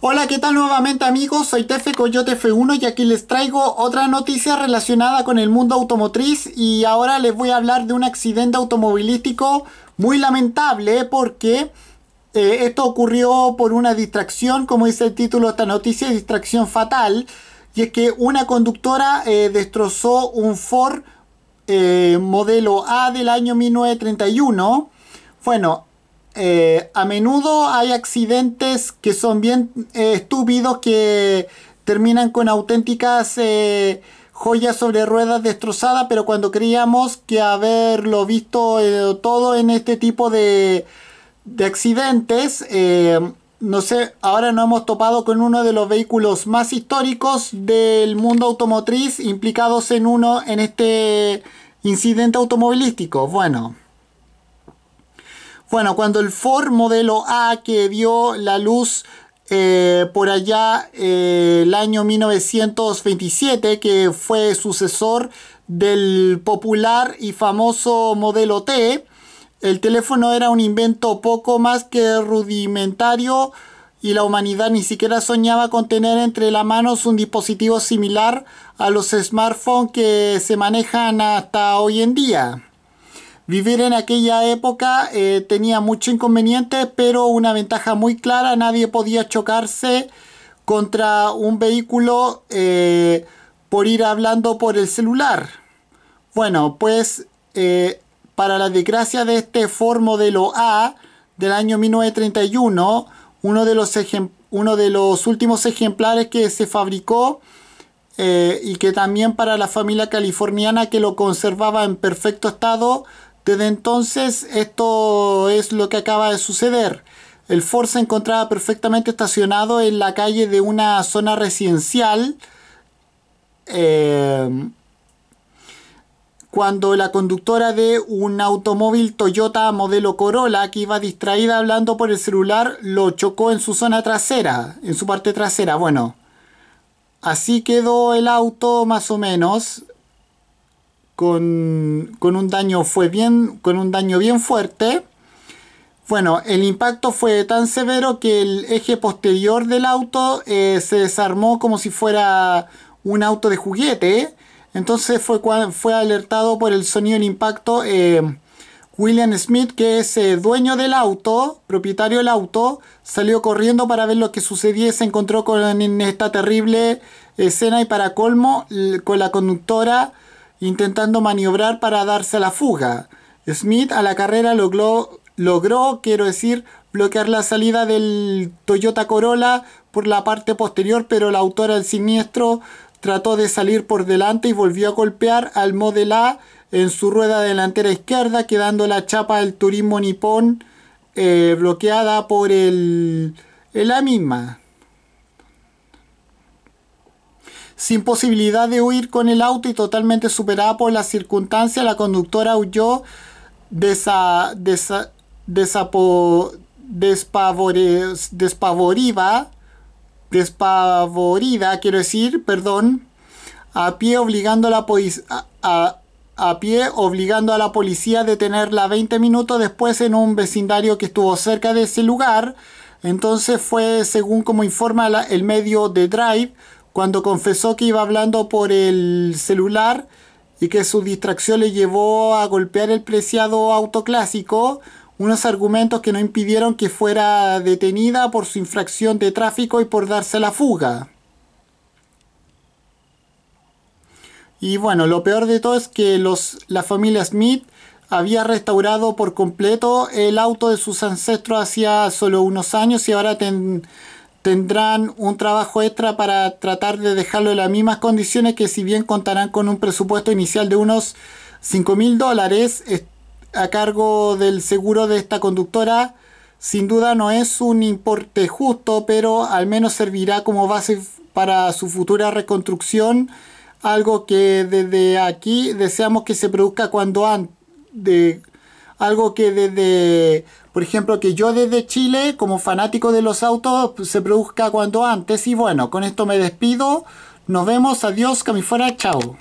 Hola, ¿qué tal nuevamente amigos? Soy Tefe Coyote F1 y aquí les traigo otra noticia relacionada con el mundo automotriz y ahora les voy a hablar de un accidente automovilístico muy lamentable porque eh, esto ocurrió por una distracción, como dice el título de esta noticia, distracción fatal, y es que una conductora eh, destrozó un Ford eh, modelo A del año 1931. Bueno, eh, a menudo hay accidentes que son bien eh, estúpidos que terminan con auténticas eh, joyas sobre ruedas destrozadas, pero cuando creíamos que haberlo visto todo en este tipo de, accidentes, no sé, ahora no hemos topado con uno de los vehículos más históricos del mundo automotriz implicados en uno en este incidente automovilístico. Bueno. Bueno, cuando el Ford modelo A que dio la luz eh, por allá eh, el año 1927, que fue sucesor del popular y famoso modelo T, el teléfono era un invento poco más que rudimentario y la humanidad ni siquiera soñaba con tener entre las manos un dispositivo similar a los smartphones que se manejan hasta hoy en día. Vivir en aquella época eh, tenía muchos inconvenientes, pero una ventaja muy clara, nadie podía chocarse contra un vehículo eh, por ir hablando por el celular. Bueno, pues eh, para la desgracia de este modelo A del año 1931, uno de los, uno de los últimos ejemplares que se fabricó y que también para la familia californiana que lo conservaba en perfecto estado desde entonces esto es lo que acaba de suceder. El Ford se encontraba perfectamente estacionado en la calle de una zona residencial eh, cuando la conductora de un automóvil Toyota modelo Corolla que iba distraída hablando por el celular lo chocó en su zona trasera, en su parte trasera. Bueno, así quedó el auto más o menos con, con, un daño fue bien, con un daño bien fuerte. Bueno, el impacto fue tan severo que el eje posterior del auto eh, se desarmó como si fuera un auto de juguete. Entonces fue, fue alertado por el sonido del impacto eh, William Smith, que es eh, dueño del auto, propietario del auto, salió corriendo para ver lo que sucedía y se encontró con esta terrible escena y para colmo con la conductora intentando maniobrar para darse la fuga. Smith a la carrera logró, quiero decir, bloquear la salida del Toyota Corolla por la parte posterior, pero la autora del siniestro trató de salir por delante y volvió a golpear al Model A en su rueda delantera izquierda, quedando la chapa del turismo nipón eh, bloqueada por el, la misma. Sin posibilidad de huir con el auto y totalmente superada por la circunstancia... la conductora huyó desa, desa, despavorida, quiero decir, perdón, a pie obligando a la policía... A, pie obligando a la policía detenerla 20 minutos después en un vecindario que estuvo cerca de ese lugar. Entonces fue, según como informa el medio de Drive, cuando confesó que iba hablando por el celular y que su distracción le llevó a golpear el preciado auto clásico, unos argumentos que no impidieron que fuera detenida por su infracción de tráfico y por darse la fuga. Y bueno, lo peor de todo es que los, la familia Smith había restaurado por completo el auto de sus ancestros hacía solo unos años y ahora ten, tendrán un trabajo extra para tratar de dejarlo en las mismas condiciones que si bien contarán con un presupuesto inicial de unos 5 mil dólares a cargo del seguro de esta conductora, sin duda no es un importe justo, pero al menos servirá como base para su futura reconstrucción, algo que desde aquí deseamos que se produzca cuando antes algo que desde, por ejemplo, que yo desde Chile, como fanático de los autos, se produzca cuanto antes. Y bueno, con esto me despido. Nos vemos, adiós, camifuera, chao.